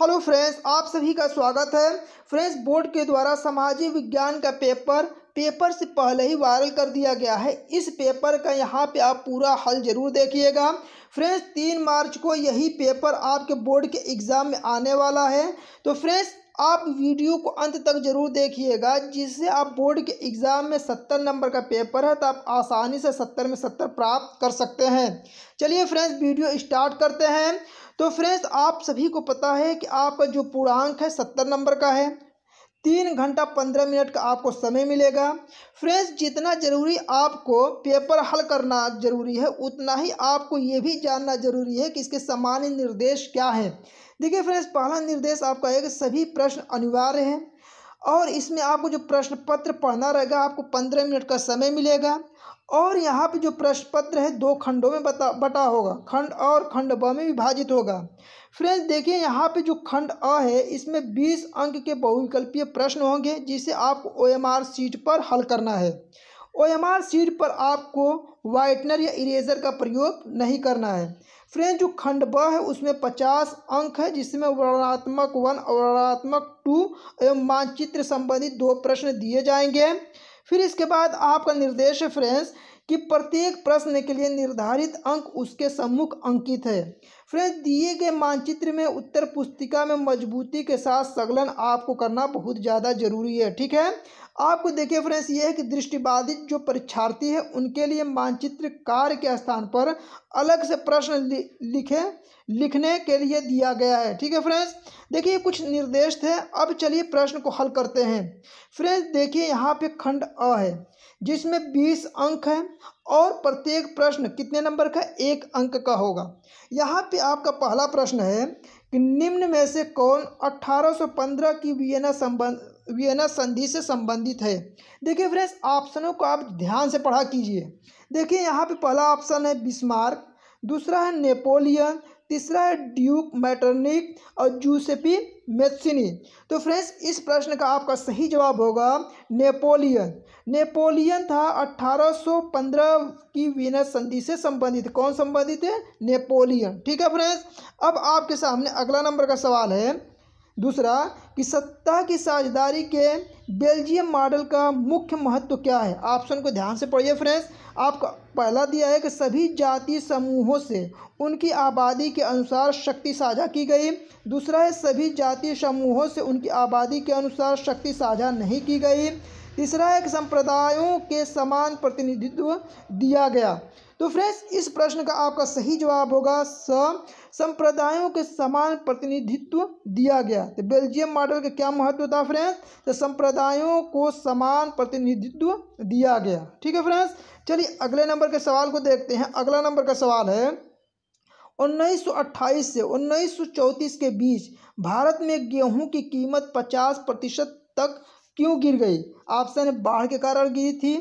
hello friends आप सभी का स्वागत है फ्रेंड्स बोर्ड के द्वारा सामाजिक विज्ञान का पेपर पेपर से पहले ही वायरल कर दिया गया है इस पेपर का यहाँ पे आप पूरा हल जरूर देखिएगा फ्रेंड्स तीन मार्च को यही पेपर आपके बोर्ड के एग्ज़ाम में आने वाला है तो फ्रेंड्स आप वीडियो को अंत तक जरूर देखिएगा जिससे आप बोर्ड के एग्ज़ाम में सत्तर नंबर का पेपर है तो आप आसानी से सत्तर में सत्तर प्राप्त कर सकते हैं चलिए फ्रेंड्स वीडियो स्टार्ट करते हैं तो फ्रेंड्स आप सभी को पता है कि आपका जो पूर्णांक है सत्तर नंबर का है तीन घंटा पंद्रह मिनट का आपको समय मिलेगा फ्रेंड्स जितना ज़रूरी आपको पेपर हल करना जरूरी है उतना ही आपको ये भी जानना जरूरी है कि इसके सामान्य निर्देश क्या है देखिए फ्रेंड्स पहला निर्देश आपका है कि सभी प्रश्न अनिवार्य हैं और इसमें आपको जो प्रश्न पत्र पढ़ना रहेगा आपको पंद्रह मिनट का समय मिलेगा और यहाँ पे जो प्रश्न पत्र है दो खंडों में बता बटा होगा खंड अ और खंड ब में विभाजित होगा फ्रेंड्स देखिए यहाँ पे जो खंड अ है इसमें बीस अंक के बहुविकल्पीय प्रश्न होंगे जिसे आपको ओ एम आर सीट पर हल करना है ओ एम आर सीट पर आपको वाइटनर या इरेजर का प्रयोग नहीं करना है फ्रेंड जो खंड ब है उसमें पचास अंक है जिसमें वर्णात्मक वन और वर्णात्मक टू एवं मानचित्र संबंधित दो प्रश्न दिए जाएंगे फिर इसके बाद आपका निर्देश है फ्रेंड्स कि प्रत्येक प्रश्न के लिए निर्धारित अंक उसके सम्मुख अंकित है फ्रेंड्स दिए गए मानचित्र में उत्तर पुस्तिका में मजबूती के साथ संगलन आपको करना बहुत ज़्यादा जरूरी है ठीक है आपको देखिए फ्रेंड्स ये है कि दृष्टिबाधित जो परीक्षार्थी है उनके लिए मानचित्र कार्य के स्थान पर अलग से प्रश्न लिखे लिखने के लिए दिया गया है ठीक है फ्रेंड्स देखिए कुछ निर्देश थे अब चलिए प्रश्न को हल करते हैं फ्रेंड्स देखिए यहाँ पे खंड अ है जिसमें बीस अंक है और प्रत्येक प्रश्न कितने नंबर का एक अंक का होगा यहाँ पे आपका पहला प्रश्न है कि निम्न में से कौन 1815 की वियना संबंध वियना संधि से संबंधित है देखिए फ्रेंड्स ऑप्शनों को आप ध्यान से पढ़ा कीजिए देखिए यहाँ पे पहला ऑप्शन है बिस्मार्क दूसरा है नेपोलियन तीसरा है ड्यूक मैटरनिक और जूसेपी मेसिनी तो फ्रेंड्स इस प्रश्न का आपका सही जवाब होगा नेपोलियन नेपोलियन था 1815 की वीनस संधि से संबंधित कौन संबंधित है नेपोलियन ठीक है फ्रेंड्स अब आपके सामने अगला नंबर का सवाल है दूसरा कि सत्ता की साझेदारी के बेल्जियम मॉडल का मुख्य महत्व क्या है ऑप्शन को ध्यान से पढ़िए फ्रेंड्स आपका पहला दिया है कि सभी जाति समूहों से उनकी आबादी के अनुसार शक्ति साझा की गई दूसरा है सभी जाति समूहों से उनकी आबादी के अनुसार शक्ति साझा नहीं की गई तीसरा एक संप्रदायों के समान प्रतिनिधित्व दिया गया तो फ्रेंड्स इस प्रश्न का आपका सही जवाब होगा स संप्रदायों के समान प्रतिनिधित्व दिया गया तो बेल्जियम मॉडल का क्या महत्व था फ्रेंड्स तो संप्रदायों को समान प्रतिनिधित्व दिया गया ठीक है फ्रेंड्स चलिए अगले नंबर के सवाल को देखते हैं अगला नंबर का सवाल है 1928 से 1934 के बीच भारत में गेहूं की कीमत 50 प्रतिशत तक क्यों गिर गई ऑप्शन है बाढ़ के कारण गिरी थी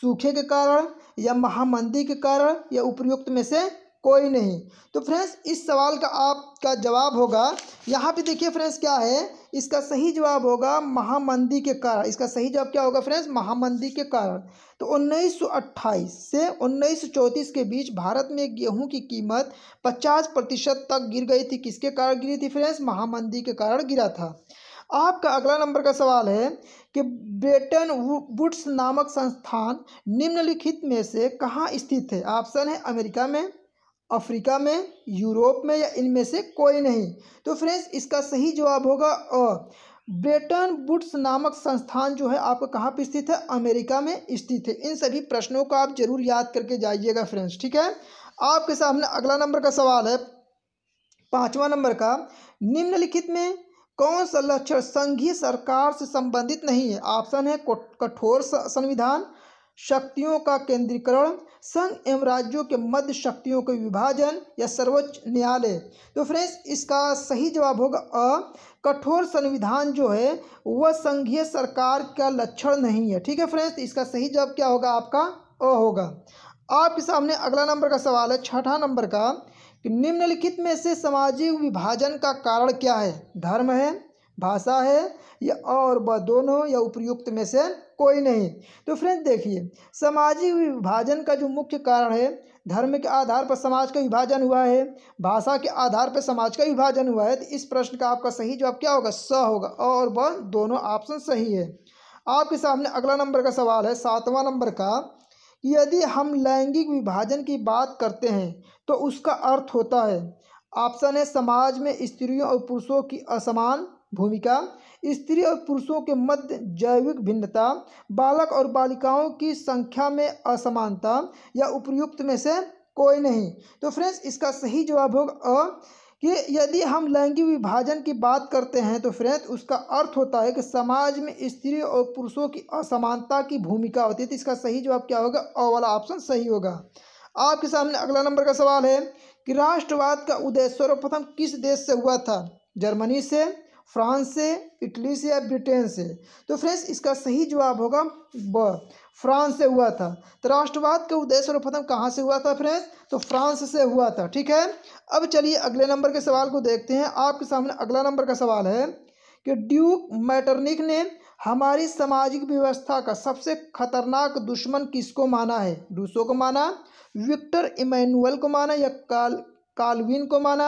सूखे के कारण या महामंदी के कारण या उपयुक्त में से कोई नहीं तो फ्रेंड्स इस सवाल का आपका जवाब होगा यहाँ पे देखिए फ्रेंड्स क्या है इसका सही जवाब होगा महामंदी के कारण इसका सही जवाब क्या होगा फ्रेंड्स महामंदी के कारण तो 1928 से 1934 के बीच भारत में गेहूं की कीमत 50 प्रतिशत तक गिर गई थी किसके कारण गिरी थी फ्रेंड्स महामंदी के कारण गिरा था आपका अगला नंबर का सवाल है कि ब्रेटन वुड्स नामक संस्थान निम्नलिखित में से कहाँ स्थित है ऑप्शन है अमेरिका में अफ्रीका में यूरोप में या इनमें से कोई नहीं तो फ्रेंड्स इसका सही जवाब होगा अ ब्रेटन वुड्स नामक संस्थान जो है आपको कहाँ पर स्थित है अमेरिका में स्थित है इन सभी प्रश्नों को आप जरूर याद करके जाइएगा फ्रेंड्स ठीक है आपके सामने अगला नंबर का सवाल है पाँचवा नंबर का निम्नलिखित में कौन सा लक्षण संघीय सरकार से संबंधित नहीं है ऑप्शन है कठोर संविधान शक्तियों का केंद्रीकरण संघ एवं राज्यों के मध्य शक्तियों के विभाजन या सर्वोच्च न्यायालय तो फ्रेंड्स इसका सही जवाब होगा अ कठोर संविधान जो है वह संघीय सरकार का लक्षण नहीं है ठीक है फ्रेंड्स तो इसका सही जवाब क्या होगा आपका अ होगा आपके सामने अगला नंबर का सवाल है छठा नंबर का कि निम्नलिखित में से सामाजिक विभाजन का कारण क्या है धर्म है भाषा है या और वह दोनों या उपयुक्त में से कोई नहीं तो फ्रेंड्स देखिए सामाजिक विभाजन का जो मुख्य कारण है धर्म के आधार पर समाज का विभाजन हुआ है भाषा के आधार पर समाज का विभाजन हुआ है तो इस प्रश्न का आपका सही जवाब क्या होगा स होगा और वह दोनों ऑप्शन सही है आपके सामने अगला नंबर का सवाल है सातवां नंबर का यदि हम लैंगिक विभाजन की बात करते हैं तो उसका अर्थ होता है ऑप्शन है समाज में स्त्रियों और पुरुषों की असमान भूमिका स्त्री और पुरुषों के मध्य जैविक भिन्नता बालक और बालिकाओं की संख्या में असमानता या उपयुक्त में से कोई नहीं तो फ्रेंड्स इसका सही जवाब होगा कि यदि हम लैंगिक विभाजन की बात करते हैं तो फ्रेंड उसका अर्थ होता है कि समाज में स्त्री और पुरुषों की असमानता की भूमिका होती है तो इसका सही जवाब क्या होगा अ वाला ऑप्शन सही होगा आपके सामने अगला नंबर का सवाल है कि राष्ट्रवाद का उदय सर्वप्रथम किस देश से हुआ था जर्मनी से फ्रांस से इटली से या ब्रिटेन से तो फ्रेंड्स इसका सही जवाब होगा ब फ्रांस से हुआ था तो राष्ट्रवाद का और सर्वप्रथम कहाँ से हुआ था फ्रेंड्स तो फ्रांस से हुआ था ठीक है अब चलिए अगले नंबर के सवाल को देखते हैं आपके सामने अगला नंबर का सवाल है कि ड्यूक मैटरनिक ने हमारी सामाजिक व्यवस्था का सबसे खतरनाक दुश्मन किसको माना है रूसो को माना विक्टर इमैनुअल को माना या काल कालविन को माना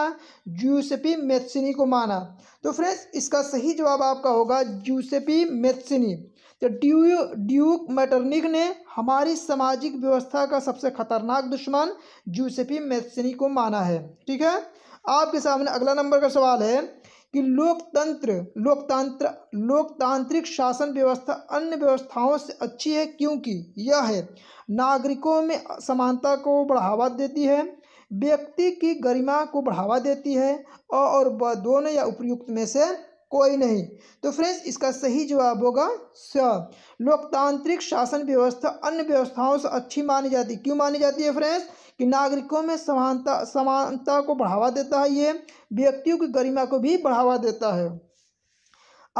जूसेपी मेथसिनी को माना तो फ्रेंड्स इसका सही जवाब आपका होगा जूसेपी मेथसिनी तो ड्यू ड्यूक मैटरनिक ने हमारी सामाजिक व्यवस्था का सबसे खतरनाक दुश्मन जूसेपी मेसनी को माना है ठीक है आपके सामने अगला नंबर का सवाल है कि लोकतंत्र लोकतंत्र लोकतांत्रिक शासन व्यवस्था अन्य व्यवस्थाओं से अच्छी है क्योंकि यह है नागरिकों में समानता को बढ़ावा देती है व्यक्ति की गरिमा को बढ़ावा देती है और वह दोनों या उपयुक्त में से कोई नहीं तो फ्रेंड्स इसका सही जवाब होगा स लोकतांत्रिक शासन व्यवस्था अन्य व्यवस्थाओं से अच्छी मानी जाती क्यों मानी जाती है फ्रेंड्स कि नागरिकों में समानता समानता को बढ़ावा देता है ये व्यक्तियों की गरिमा को भी बढ़ावा देता है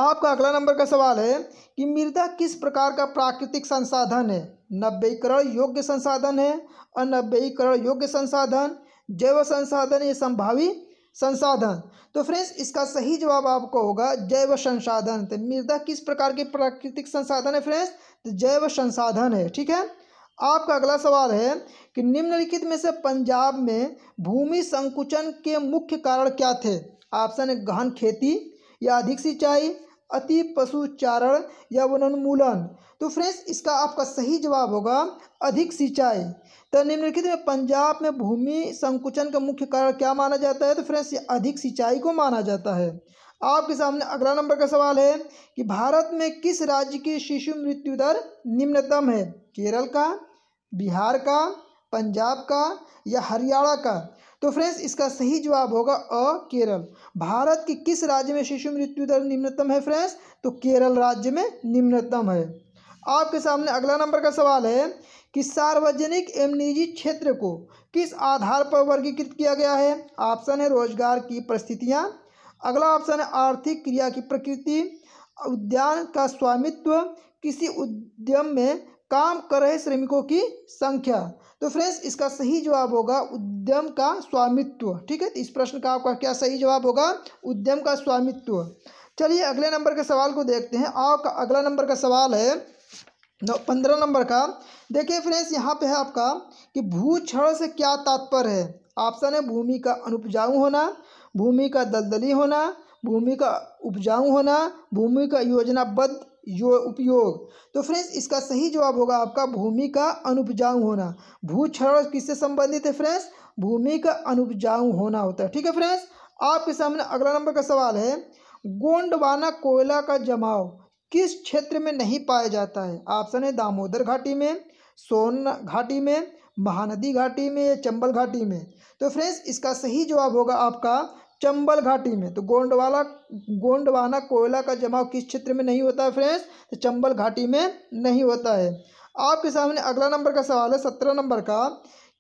आपका अगला नंबर का सवाल है कि मृदा किस प्रकार का प्राकृतिक संसाधन है नब्बेकरण योग्य संसाधन है अनव्यकरण योग्य संसाधन जैव संसाधन ये संभावी संसाधन तो फ्रेंड्स इसका सही जवाब आपको होगा जैव संसाधन तो मृदा किस प्रकार के प्राकृतिक संसाधन है फ्रेंड्स तो जैव संसाधन है ठीक है आपका अगला सवाल है कि निम्नलिखित में से पंजाब में भूमि संकुचन के मुख्य कारण क्या थे ऑप्शन है गहन खेती या अधिक सिंचाई अति चारण या वनोन्मूलन तो फ्रेंड्स इसका आपका सही जवाब होगा अधिक सिंचाई तो निम्नलिखित में पंजाब में भूमि संकुचन का मुख्य कारण क्या माना जाता है तो फ्रेंड्स अधिक सिंचाई को माना जाता है आपके सामने अगला नंबर का सवाल है कि भारत में किस राज्य की शिशु मृत्यु दर निम्नतम है केरल का बिहार का पंजाब का या हरियाणा का तो फ्रेंड्स इसका सही जवाब होगा अ केरल भारत के किस राज्य में शिशु मृत्यु दर निम्नतम है फ्रेंड्स तो केरल राज्य में निम्नतम है आपके सामने अगला नंबर का सवाल है कि सार्वजनिक एवं निजी क्षेत्र को किस आधार पर वर्गीकृत किया गया है ऑप्शन है रोजगार की परिस्थितियाँ अगला ऑप्शन है आर्थिक क्रिया की प्रकृति उद्यान का स्वामित्व किसी उद्यम में काम कर रहे श्रमिकों की संख्या तो फ्रेंड्स इसका सही जवाब होगा उद्यम का स्वामित्व ठीक है तो इस प्रश्न का आपका क्या सही जवाब होगा उद्यम का स्वामित्व चलिए अगले नंबर के सवाल को देखते हैं आपका अगला नंबर का सवाल है पंद्रह नंबर का देखिए फ्रेंड्स यहाँ पे है आपका कि भू क्षण से क्या तात्पर्य है ऑप्शन है भूमि का अनुपजाऊ होना भूमि का दलदली होना भूमि का उपजाऊ होना भूमि का योजनाबद्ध यो उपयोग तो फ्रेंड्स इसका सही जवाब होगा आपका भूमि का अनुपजाऊ होना भू क्षरण किससे संबंधित है फ्रेंड्स भूमि का अनुपजाऊ होना होता है ठीक है फ्रेंड्स आपके सामने अगला नंबर का सवाल है गोंडवाना कोयला का जमाव किस क्षेत्र में नहीं पाया जाता है ऑप्शन है दामोदर घाटी में सोन घाटी में महानदी घाटी में या चंबल घाटी में तो फ्रेंड्स इसका सही जवाब होगा आपका चंबल घाटी में तो गोंडवाला गोंडवाना कोयला का जमाव किस क्षेत्र में नहीं होता है फ्रेंड्स तो चंबल घाटी में नहीं होता है आपके सामने अगला नंबर का सवाल है सत्रह नंबर का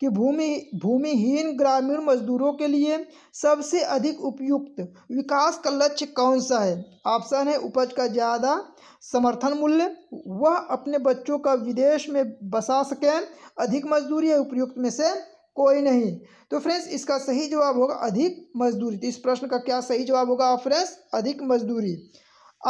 कि भूमि भूमिहीन ग्रामीण मजदूरों के लिए सबसे अधिक उपयुक्त विकास का लक्ष्य कौन सा है ऑप्शन है उपज का ज़्यादा समर्थन मूल्य वह अपने बच्चों का विदेश में बसा सकें अधिक मजदूरी या उपयुक्त में से कोई नहीं तो फ्रेंड्स इसका सही जवाब होगा अधिक मजदूरी तो इस प्रश्न का क्या सही जवाब होगा आप फ्रेंड्स अधिक मजदूरी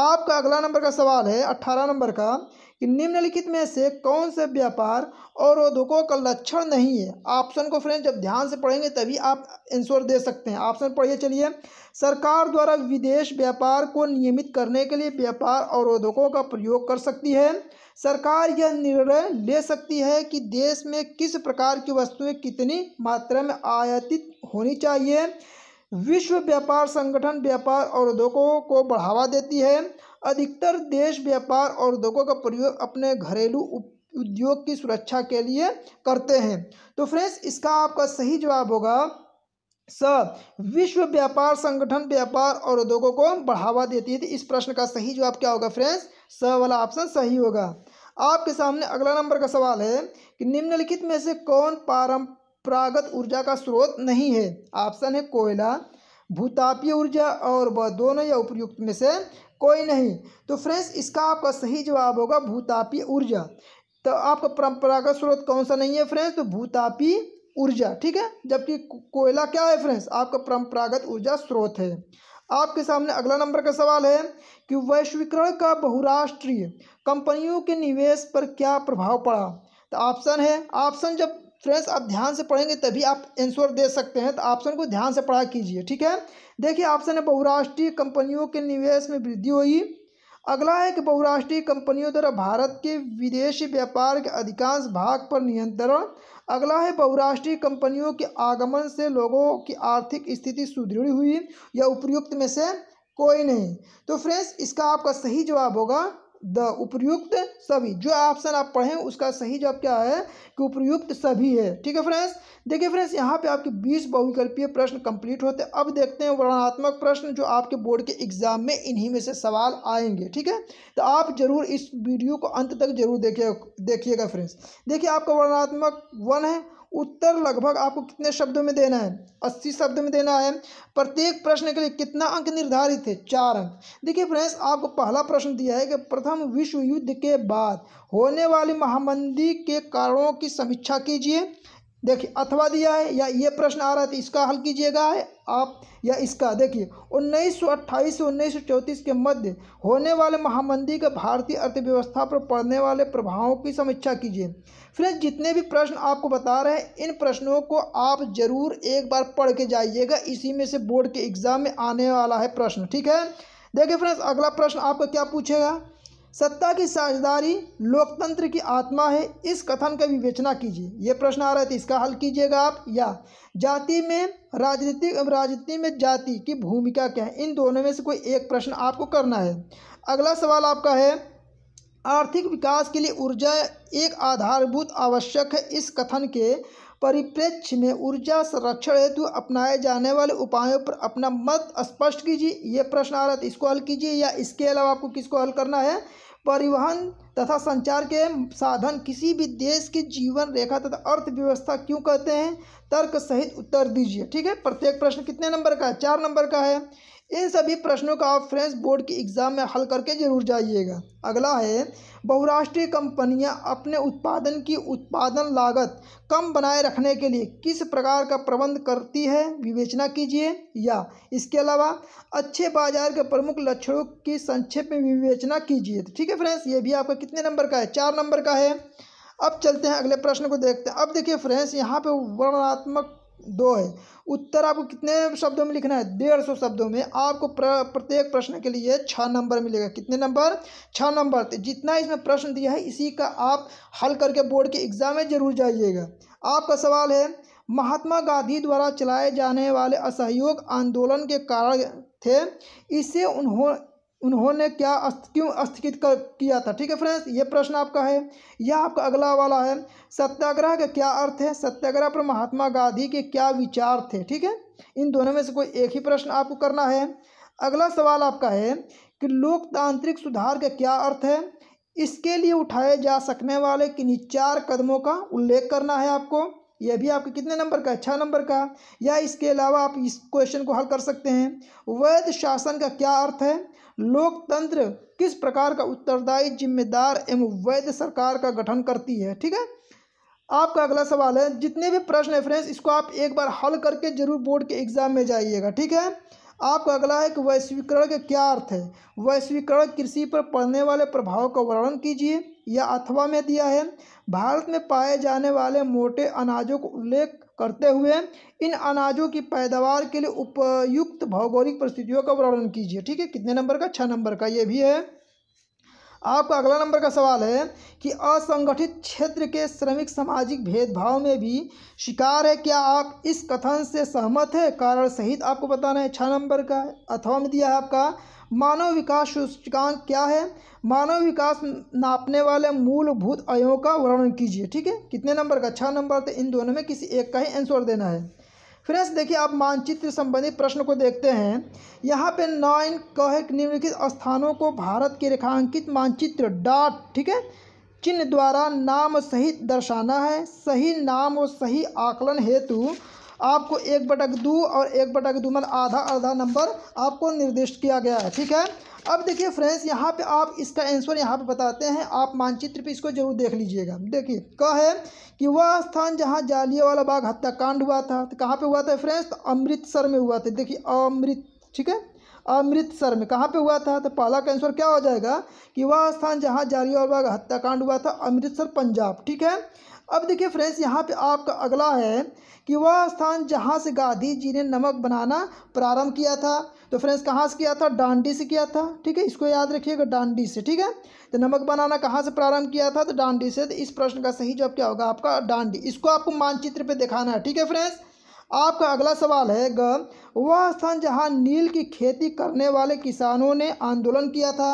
आपका अगला नंबर का सवाल है अट्ठारह नंबर का कि निम्नलिखित में से कौन से व्यापार और औद्योगों का लक्षण नहीं है ऑप्शन को फ्रेंड्स जब ध्यान से पढ़ेंगे तभी आप आंसर दे सकते हैं ऑप्शन पढ़िए चलिए सरकार द्वारा विदेश व्यापार को नियमित करने के लिए व्यापार और औद्योगों का प्रयोग कर सकती है सरकार यह निर्णय ले सकती है कि देश में किस प्रकार की वस्तुएं कितनी मात्रा में आयातित होनी चाहिए विश्व व्यापार संगठन व्यापार और उद्योगों को बढ़ावा देती है अधिकतर देश व्यापार और उद्योगों का प्रयोग अपने घरेलू उद्योग की सुरक्षा के लिए करते हैं तो फ्रेंड्स इसका आपका सही जवाब होगा स विश्व व्यापार संगठन व्यापार और उद्योगों को बढ़ावा देती है तो इस प्रश्न का सही जवाब क्या होगा फ्रेंड्स स वाला ऑप्शन सही होगा आपके सामने अगला नंबर का सवाल है कि निम्नलिखित में से कौन परम्परागत ऊर्जा का स्रोत नहीं है ऑप्शन है कोयला भूतापीय ऊर्जा और वह दोनों या उपयुक्त में से कोई नहीं तो फ्रेंड्स इसका आपका सही जवाब होगा भूतापीय ऊर्जा तो आपका परंपरागत स्रोत कौन सा नहीं है फ्रेंड्स तो भूतापीय ऊर्जा ठीक है जबकि कोयला क्या है फ्रेंड्स आपका परंपरागत ऊर्जा स्रोत है आपके सामने अगला नंबर का सवाल है कि वैश्वीकरण का बहुराष्ट्रीय कंपनियों के निवेश पर क्या प्रभाव पड़ा तो ऑप्शन है ऑप्शन जब फ्रेंड्स आप ध्यान से पढ़ेंगे तभी आप आंसर दे सकते हैं तो ऑप्शन को ध्यान से पढ़ा कीजिए ठीक है देखिए ऑप्शन है बहुराष्ट्रीय कंपनियों के निवेश में वृद्धि हुई अगला है कि बहुराष्ट्रीय कंपनियों द्वारा भारत के विदेशी व्यापार के अधिकांश भाग पर नियंत्रण अगला है बहुराष्ट्रीय कंपनियों के आगमन से लोगों की आर्थिक स्थिति सुदृढ़ हुई या उपयुक्त में से कोई नहीं तो फ्रेंड्स इसका आपका सही जवाब होगा द उपयुक्त सभी जो ऑप्शन आप पढ़ें उसका सही जवाब क्या है कि उपयुक्त सभी है ठीक है फ्रेंड्स देखिए फ्रेंड्स यहाँ पे आपके 20 बहुविकल्पीय प्रश्न कंप्लीट होते हैं अब देखते हैं वर्णात्मक प्रश्न जो आपके बोर्ड के एग्जाम में इन्हीं में से सवाल आएंगे ठीक है तो आप जरूर इस वीडियो को अंत तक जरूर देखिए देखिएगा फ्रेंड्स देखिए आपका वर्णात्मक वन है उत्तर लगभग आपको कितने शब्दों में देना है अस्सी शब्द में देना है प्रत्येक प्रश्न के लिए कितना अंक निर्धारित है चार अंक देखिए फ्रेंड्स आपको पहला प्रश्न दिया है कि प्रथम विश्व युद्ध के बाद होने वाली महामंदी के कारणों की समीक्षा कीजिए देखिए अथवा दिया है या ये प्रश्न आ रहा है तो इसका हल कीजिएगा आप या इसका देखिए उन्नीस सौ अट्ठाईस से उन्नीस सौ चौंतीस के मध्य होने वाले महामंदी के भारतीय अर्थव्यवस्था पर पड़ने वाले प्रभावों की समीक्षा कीजिए फ्रेंड्स जितने भी प्रश्न आपको बता रहे हैं इन प्रश्नों को आप जरूर एक बार पढ़ के जाइएगा इसी में से बोर्ड के एग्जाम में आने वाला है प्रश्न ठीक है देखिए फ्रेंड्स अगला प्रश्न आपका क्या पूछेगा सत्ता की साझेदारी लोकतंत्र की आत्मा है इस कथन का विवेचना कीजिए ये प्रश्न आ रहा था तो इसका हल कीजिएगा आप या जाति में राजनीति राजनीति में जाति की भूमिका क्या है इन दोनों में से कोई एक प्रश्न आपको करना है अगला सवाल आपका है आर्थिक विकास के लिए ऊर्जा एक आधारभूत आवश्यक है इस कथन के परिप्रेक्ष्य में ऊर्जा संरक्षण हेतु अपनाए जाने वाले उपायों पर अपना मत स्पष्ट कीजिए ये प्रश्न आ रहा था तो इसको हल कीजिए या इसके अलावा आपको किसको हल करना है परिवहन तथा संचार के साधन किसी भी देश की जीवन रेखा तथा अर्थव्यवस्था क्यों कहते हैं तर्क सहित उत्तर दीजिए ठीक है प्रत्येक प्रश्न कितने नंबर का है चार नंबर का है इन सभी प्रश्नों का आप फ्रेंच बोर्ड की एग्ज़ाम में हल करके जरूर जाइएगा अगला है बहुराष्ट्रीय कंपनियां अपने उत्पादन की उत्पादन लागत कम बनाए रखने के लिए किस प्रकार का प्रबंध करती है विवेचना कीजिए या इसके अलावा अच्छे बाजार के प्रमुख लक्षणों की संक्षेप में विवेचना कीजिए ठीक है फ्रेंड्स ये भी आपका कितने नंबर का है चार नंबर का है अब चलते हैं अगले प्रश्न को देखते हैं अब देखिए फ्रेंड्स यहाँ पे वर्णात्मक दो है उत्तर आपको कितने शब्दों में लिखना है डेढ़ सौ शब्दों में आपको प्र, प्रत्येक प्रश्न के लिए छः नंबर मिलेगा कितने नंबर छः नंबर तो जितना इसमें प्रश्न दिया है इसी का आप हल करके बोर्ड के एग्ज़ाम में जरूर जाइएगा आपका सवाल है महात्मा गांधी द्वारा चलाए जाने वाले असहयोग आंदोलन के कारण थे इससे उन्होंने उन्होंने क्या अस्त क्यों स्थगित कर किया था ठीक है फ्रेंड्स ये प्रश्न आपका है यह आपका अगला वाला है सत्याग्रह का क्या अर्थ है सत्याग्रह पर महात्मा गांधी के क्या विचार थे ठीक है इन दोनों में से कोई एक ही प्रश्न आपको करना है अगला सवाल आपका है कि लोकतांत्रिक सुधार का क्या अर्थ है इसके लिए उठाए जा सकने वाले किन्हीं चार कदमों का उल्लेख करना है आपको यह भी आपके कितने नंबर का छः नंबर का या इसके अलावा आप इस क्वेश्चन को हल कर सकते हैं वैध शासन का क्या अर्थ है लोकतंत्र किस प्रकार का उत्तरदायी जिम्मेदार एवं वैध सरकार का गठन करती है ठीक है आपका अगला सवाल है जितने भी प्रश्न है फ्रेंड्स इसको आप एक बार हल करके जरूर बोर्ड के एग्जाम में जाइएगा ठीक है आपका अगला है कि वैश्वीकरण का क्या अर्थ है वैश्वीकरण कृषि पर पड़ने वाले प्रभाव का वर्णन कीजिए या अथवा में दिया है भारत में पाए जाने वाले मोटे अनाजों को उल्लेख करते हुए इन अनाजों की पैदावार के लिए उपयुक्त भौगोलिक परिस्थितियों का वर्णन कीजिए ठीक है कितने नंबर का छः नंबर का ये भी है आपका अगला नंबर का सवाल है कि असंगठित क्षेत्र के श्रमिक सामाजिक भेदभाव में भी शिकार है क्या आप इस कथन से सहमत है कारण सहित आपको बताना है छः नंबर का अथवा में दिया है आपका मानव विकास सूचकांक क्या है मानव विकास नापने वाले मूलभूत अयों का वर्णन कीजिए ठीक है कितने नंबर का छः नंबर तो इन दोनों में किसी एक का ही आंसर देना है फ्रेंड्स देखिए आप मानचित्र संबंधी प्रश्न को देखते हैं यहाँ पे नाइन कह निम्नलिखित स्थानों को भारत के रेखांकित मानचित्र डॉट ठीक है चिन्ह द्वारा नाम सहित दर्शाना है सही नाम और सही आकलन हेतु आपको एक बटक दो और एक बटक दो मतलब आधा आधा नंबर आपको निर्दिष्ट किया गया है ठीक है अब देखिए फ्रेंड्स यहाँ पे आप इसका आंसर यहाँ पे बताते हैं आप मानचित्र पे इसको जरूर देख लीजिएगा देखिए कह है कि वह स्थान जहाँ जालिया वाला बाग हत्याकांड हुआ था तो कहाँ पे हुआ था फ्रेंड्स तो अमृतसर में हुआ था देखिए अमृत ठीक है अमृतसर में कहाँ पे हुआ था तो पहला का आंसर क्या हो जाएगा कि वह स्थान जहाँ वाला बाघ हत्याकांड हुआ था अमृतसर पंजाब ठीक है अब देखिए फ्रेंड्स यहाँ पे आपका अगला है कि वह स्थान जहाँ से गांधी जी ने नमक बनाना प्रारंभ किया था तो फ्रेंड्स कहाँ से किया था डांडी से किया था ठीक है इसको याद रखिएगा डांडी से ठीक है तो नमक बनाना कहाँ से प्रारंभ किया था तो डांडी से तो इस प्रश्न का सही जवाब क्या होगा आपका डांडी इसको आपको मानचित्र पर दिखाना है ठीक है फ्रेंड्स आपका अगला सवाल है ग वह स्थान जहां नील की खेती करने वाले किसानों ने आंदोलन किया था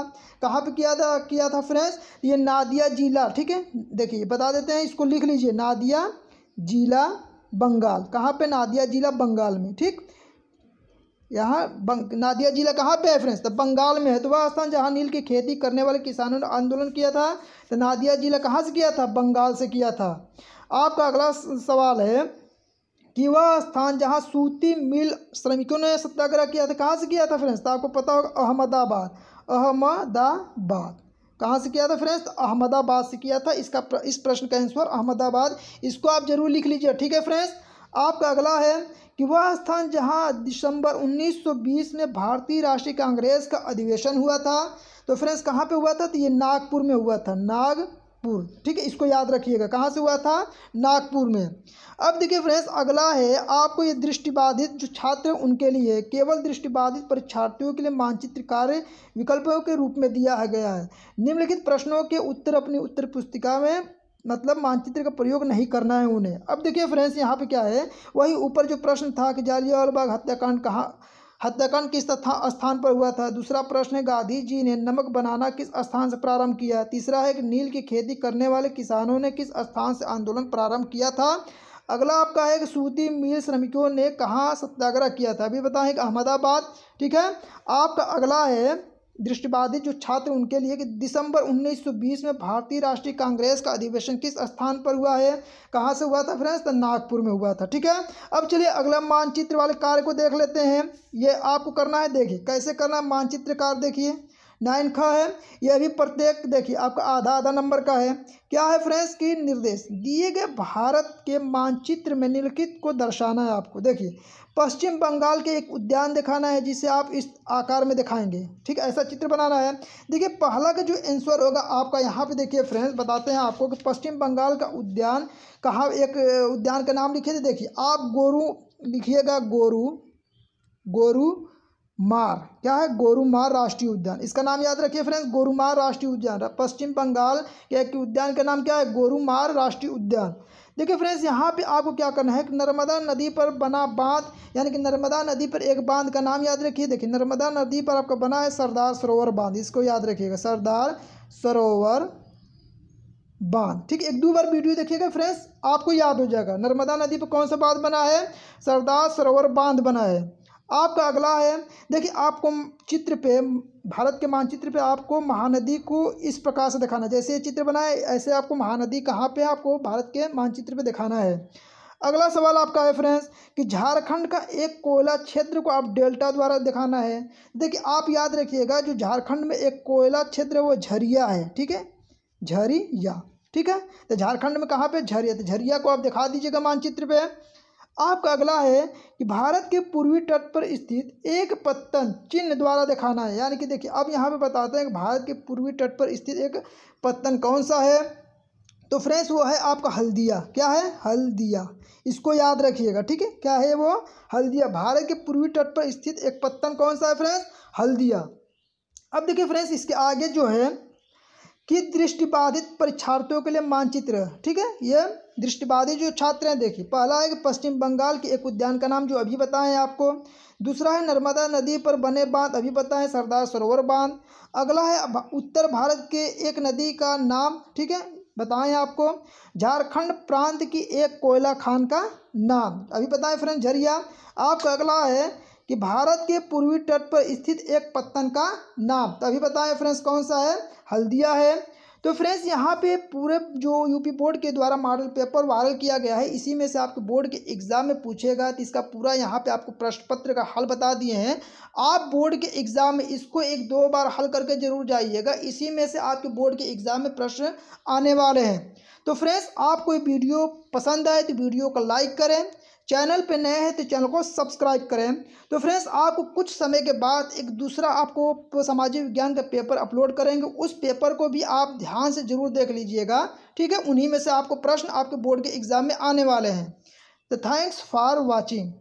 कहाँ पे किया था किया था फ्रेंड्स ये नादिया जिला ठीक है देखिए बता देते हैं इसको लिख लीजिए नादिया जिला बंगाल कहाँ पे नादिया जिला बंगाल में ठीक यहाँ नादिया जिला कहाँ पे है फ्रेंड्स तो बंगाल में है तो वह स्थान जहाँ नील की खेती करने वाले किसानों ने आंदोलन किया था तो नादिया जिला कहाँ से किया था बंगाल से किया था आपका अगला सवाल है कि वह स्थान जहां सूती मिल श्रमिकों ने सत्याग्रह किया था कहाँ से किया था फ्रेंड्स तो आपको पता होगा अहमदाबाद अहमदाबाद कहाँ से किया था फ्रेंड्स तो अहमदाबाद से किया था इसका प्र, इस प्रश्न का आंसर अहमदाबाद इसको आप जरूर लिख लीजिए ठीक है फ्रेंड्स आपका अगला है कि वह स्थान जहां दिसंबर 1920 में भारतीय राष्ट्रीय कांग्रेस का अधिवेशन हुआ था तो फ्रेंड्स कहाँ पे हुआ था तो ये नागपुर में हुआ था नाग नागपुर ठीक है इसको याद रखिएगा कहाँ से हुआ था नागपुर में अब देखिए फ्रेंड्स अगला है आपको ये दृष्टिबाधित जो छात्र हैं उनके लिए केवल दृष्टिबाधित परीक्षार्थियों के लिए मानचित्र कार्य विकल्पों के रूप में दिया है गया है निम्नलिखित प्रश्नों के उत्तर अपनी उत्तर पुस्तिका में मतलब मानचित्र का प्रयोग नहीं करना है उन्हें अब देखिए फ्रेंड्स यहाँ पे क्या है वही ऊपर जो प्रश्न था कि जालियावाला बाग हत्याकांड कहाँ हत्याकांड किस स्थान पर हुआ था दूसरा प्रश्न है गांधी जी ने नमक बनाना किस स्थान से प्रारंभ किया तीसरा है कि नील की खेती करने वाले किसानों ने किस स्थान से आंदोलन प्रारंभ किया था अगला आपका है कि सूती मिल श्रमिकों ने कहाँ सत्याग्रह किया था अभी बताएं कि अहमदाबाद ठीक है आपका अगला है दृष्टिबाधित जो छात्र उनके लिए कि दिसंबर 1920 में भारतीय राष्ट्रीय कांग्रेस का अधिवेशन किस स्थान पर हुआ है कहाँ से हुआ था फ्रेंड्स तो नागपुर में हुआ था ठीक है अब चलिए अगला मानचित्र वाले कार्य को देख लेते हैं ये आपको करना है देखिए कैसे करना है मानचित्र कार्य देखिए नाइन ख है यह भी प्रत्येक देखिए आपका आधा आधा नंबर का है क्या है फ्रेंड्स की निर्देश दिए गए भारत के मानचित्र में निम्नलिखित को दर्शाना है आपको देखिए पश्चिम बंगाल के एक उद्यान दिखाना है जिसे आप इस आकार में दिखाएंगे ठीक ऐसा चित्र बनाना है देखिए पहला का जो आंसर होगा आपका यहाँ पे देखिए फ्रेंड्स बताते हैं आपको कि पश्चिम बंगाल का उद्यान कहाँ एक उद्यान का नाम लिखे थे देखिए आप गोरू लिखिएगा गोरू गोरू मार क्या है गोरुमार राष्ट्रीय उद्यान इसका नाम याद रखिए फ्रेंड्स गोरुमार राष्ट्रीय उद्यान पश्चिम बंगाल के एक उद्यान का नाम क्या है गोरुमार राष्ट्रीय उद्यान देखिए फ्रेंड्स यहाँ पे आपको क्या करना है कि नर्मदा नदी पर बना बांध यानी कि नर्मदा नदी पर एक बांध का नाम याद रखिए देखिए नर्मदा नदी पर आपका बना है सरदार सरोवर बांध इसको याद रखिएगा सरदार सरोवर बांध ठीक एक दो बार वीडियो देखिएगा फ्रेंड्स आपको याद हो जाएगा नर्मदा नदी पर कौन सा बांध बना है सरदार सरोवर बांध बना है आपका अगला है देखिए आपको चित्र पे भारत के मानचित्र पे आपको महानदी को इस प्रकार से दिखाना जैसे ये चित्र बनाए ऐसे आपको महानदी कहाँ पे आपको भारत के मानचित्र पे दिखाना है अगला सवाल आपका है फ्रेंड्स कि झारखंड का एक कोयला क्षेत्र को आप डेल्टा द्वारा दिखाना है देखिए आप याद रखिएगा जो झारखंड में एक कोयला क्षेत्र है वो झरिया है ठीक है झरिया ठीक है तो झारखंड में कहाँ पे झरिया तो झरिया को आप दिखा दीजिएगा मानचित्र पे आपका अगला है कि भारत के पूर्वी तट पर स्थित एक पत्तन चिन्ह द्वारा दिखाना है यानी कि देखिए अब यहाँ पे बताते हैं कि भारत के पूर्वी तट पर स्थित एक पत्तन कौन सा है तो फ्रेंड्स वो है आपका हल्दिया क्या है हल्दिया इसको याद रखिएगा ठीक है क्या है वो हल्दिया भारत के पूर्वी तट पर स्थित एक पत्तन कौन सा है फ्रेंड्स हल्दिया अब देखिए फ्रेंड्स इसके आगे जो है कि दृष्टिबाधित परीक्षार्थियों के लिए मानचित्र ठीक है ये दृष्टिबाधित जो छात्र हैं देखिए पहला है कि पश्चिम बंगाल के एक उद्यान का नाम जो अभी बताएं आपको दूसरा है नर्मदा नदी पर बने बांध अभी बताएं सरदार सरोवर बांध अगला है उत्तर भारत के एक नदी का नाम ठीक है बताएं आपको झारखंड प्रांत की एक कोयला खान का नाम अभी बताएं फ्रेंड झरिया आपका अगला है कि भारत के पूर्वी तट पर स्थित एक पत्तन का नाम तभी तो बताएं फ्रेंड्स कौन सा है हल्दिया है तो फ्रेंड्स यहाँ पे पूरे जो यूपी बोर्ड के द्वारा मॉडल पेपर वायरल किया गया है इसी में से आपके बोर्ड के एग्ज़ाम में पूछेगा तो इसका पूरा यहाँ पे आपको प्रश्न पत्र का हल बता दिए हैं आप बोर्ड के एग्ज़ाम में इसको एक दो बार हल करके जरूर जाइएगा इसी में से आपके बोर्ड के एग्ज़ाम में प्रश्न आने वाले हैं तो फ्रेंड्स आपको वीडियो पसंद आए तो वीडियो को लाइक करें चैनल पे नए हैं तो चैनल को सब्सक्राइब करें तो फ्रेंड्स आपको कुछ समय के बाद एक दूसरा आपको सामाजिक विज्ञान का पेपर अपलोड करेंगे उस पेपर को भी आप ध्यान से जरूर देख लीजिएगा ठीक है उन्हीं में से आपको प्रश्न आपके बोर्ड के एग्ज़ाम में आने वाले हैं तो थैंक्स फॉर वॉचिंग